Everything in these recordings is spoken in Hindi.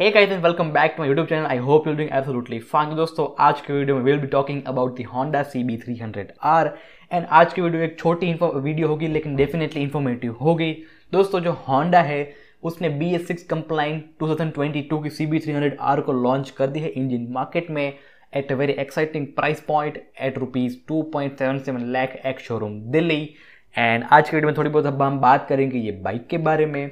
hey guys and welcome back to my YouTube channel I hope you doing absolutely fine दोस्तों आज के वीडियो में we'll be C B three Honda CB300R and आज की वीडियो एक छोटी वीडियो होगी लेकिन डेफिनेटली इन्फॉर्मेटिव होगी दोस्तों जो Honda है उसने B S six compliant की C B three hundred R को लॉन्च कर दी है इंजन मार्केट में at a very exciting price point at rupees two point seven seven lakh ex showroom Delhi and आज के वीडियो में थोड़ी बहुत अब हम बात करेंगे ये बाइक के बारे में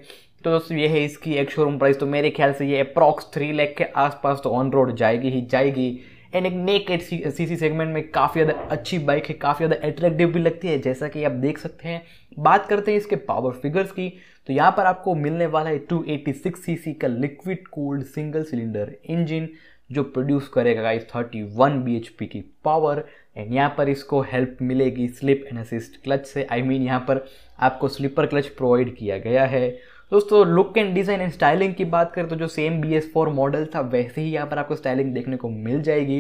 तो दोस्तों ये है इसकी एक शोरूम प्राइस तो मेरे ख्याल से ये अप्रॉक्स थ्री लैख के आसपास तो ऑन रोड जाएगी ही जाएगी एंड एक नेक एट सी सी सेगमेंट में काफ़ी ज़्यादा अच्छी बाइक है काफ़ी ज़्यादा एट्रैक्टिव भी लगती है जैसा कि आप देख सकते हैं बात करते हैं इसके पावर फिगर्स की तो यहाँ पर आपको मिलने वाला है 286 एटी का liquid cooled single cylinder engine जो प्रोड्यूस करेगा गाइस 31 वन की पावर एंड यहाँ पर इसको हेल्प मिलेगी स्लिप एंड असिस्ट क्लच से आई I मीन mean यहाँ पर आपको स्लीपर क्लच प्रोवाइड किया गया है दोस्तों look and design and styling की बात करें तो जो same B S four model था वैसे ही यहाँ पर आपको स्टाइलिंग देखने को मिल जाएगी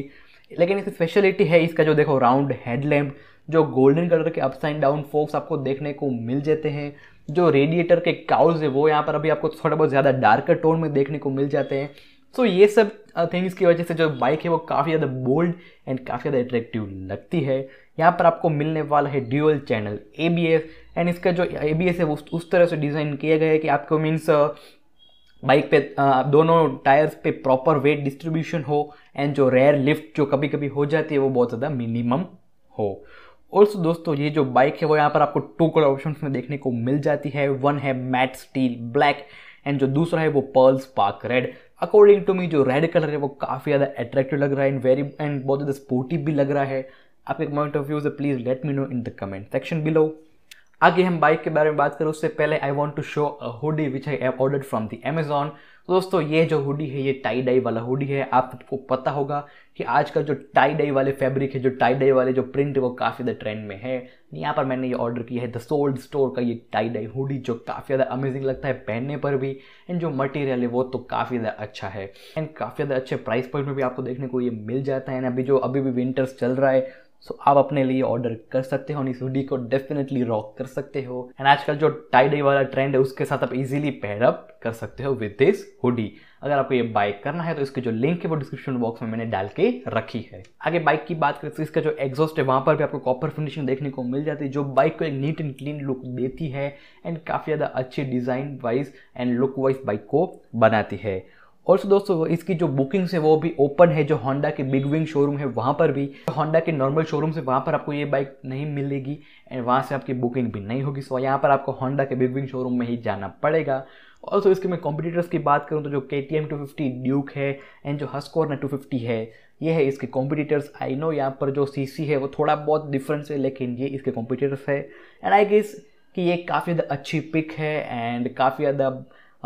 लेकिन इसकी स्पेशलिटी है इसका जो देखो राउंड हेडलैम्प जो गोल्डन कलर के अप्स एंड डाउन फोक्स आपको देखने को मिल जाते हैं जो रेडिएटर के काउज है वो यहाँ पर अभी आपको थोड़ा बहुत ज़्यादा डार्कर टोन में देखने को मिल जाते हैं सो so, ये सब थिंग्स uh, की वजह से जो बाइक है वो काफ़ी ज़्यादा बोल्ड एंड काफ़ी ज़्यादा अट्रैक्टिव लगती है यहाँ पर आपको मिलने वाला है ड्यूअल चैनल ए एंड इसका जो ए है उस, उस तरह से डिज़ाइन किया गया है कि आपको मीन्स बाइक uh, पे uh, दोनों टायर्स पे प्रॉपर वेट डिस्ट्रीब्यूशन हो एंड जो रेयर लिफ्ट जो कभी कभी हो जाती है वो बहुत ज़्यादा मिनिमम हो ऑल्सो दोस्तों ये जो बाइक है वो यहाँ पर आपको टू कलर ऑप्शन में देखने को मिल जाती है वन है मैट स्टील ब्लैक एंड जो दूसरा है वो pearl spark red according to me जो रेड कलर है वो काफ़ी ज़्यादा अट्रैक्टिव लग रहा है एंड वेरी एंड बहुत ज़्यादा स्पोर्टिव भी लग रहा है आपके पॉइंट ऑफ व्यू से please let me know in the comment section below आगे हम बाइक के बारे में बात करें उससे पहले I want to show a hoodie which I order from the Amazon दोस्तों ये जो हुडी है ये टाई डाई वाला हुडी है आपको पता होगा कि आज का जो टाई डाई वाले फैब्रिक है जो टाई डाई वाले जो प्रिंट है वो काफ़ी ज़्यादा ट्रेंड में है यहाँ पर मैंने ये ऑर्डर किया है द सोल्ड स्टोर का ये टाई डाई हुडी जो काफ़ी ज़्यादा अमेजिंग लगता है पहनने पर भी एंड जो मटेरियल है वो तो काफ़ी ज़्यादा अच्छा है एंड काफ़ी ज़्यादा अच्छे प्राइस पॉइंट में भी आपको देखने को ये मिल जाता है एंड अभी जो अभी भी विंटर्स चल रहा है सो so, आप अपने लिए ऑर्डर कर सकते हो और इस हुडी को डेफिनेटली रॉक कर सकते हो एंड आजकल जो टाइडे वाला ट्रेंड है उसके साथ आप इजीली पेयरअप कर सकते हो विद दिस हुडी अगर आपको ये बाइक करना है तो इसकी जो लिंक है वो डिस्क्रिप्शन बॉक्स में मैंने डाल के रखी है आगे बाइक की बात करें तो इसका जो एग्जॉस्ट है वहाँ पर भी आपको कॉपर फिनिशिंग देखने को मिल जाती है जो बाइक को एक नीट एंड क्लीन लुक देती है एंड काफ़ी ज़्यादा अच्छी design wise and look wise bike को बनाती है ऑल्सो दोस्तों इसकी जो बुकिंग्स है वो भी ओपन है जो होंडा के बिग विंग शोरूम है वहाँ पर भी होंडा तो के नॉर्मल शोरूम से वहाँ पर आपको ये बाइक नहीं मिलेगी एंड वहाँ से आपकी बुकिंग भी नहीं होगी सो यहाँ पर आपको होंडा के बिग विंग शोरूम में ही जाना पड़ेगा ऑल्सो इसके मैं कॉम्पिटिटर्स की बात करूँ तो जो K T M two fifty Duke है एंड जो हस्कोर ना टू फिफ्टी है ये है इसके कॉम्पिटिटर्स आई नो यहाँ पर जो सी सी है वो थोड़ा बहुत डिफरेंस है लेकिन ये इसके कॉम्पिटिटर्स है एंड आई गेस कि ये काफ़ी ज़्यादा अच्छी पिक है एंड काफ़ी ज़्यादा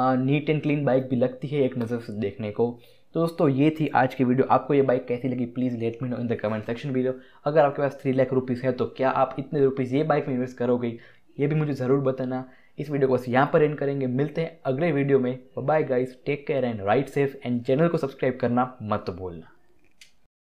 नीट एंड क्लीन बाइक भी लगती है एक नज़र से देखने को तो दोस्तों ये थी आज की वीडियो आपको ये बाइक कैसी लगी please let me know in the comment section video अगर आपके पास थ्री लाख रुपीज़ है तो क्या आप इतने रुपीज़ ये बाइक में इन्वेस्ट करोगे ये भी मुझे ज़रूर बताना इस वीडियो को बस यहाँ पर एंड करेंगे मिलते हैं अगले वीडियो में bye guys take care and ride safe and channel को सब्सक्राइब करना मत भूलना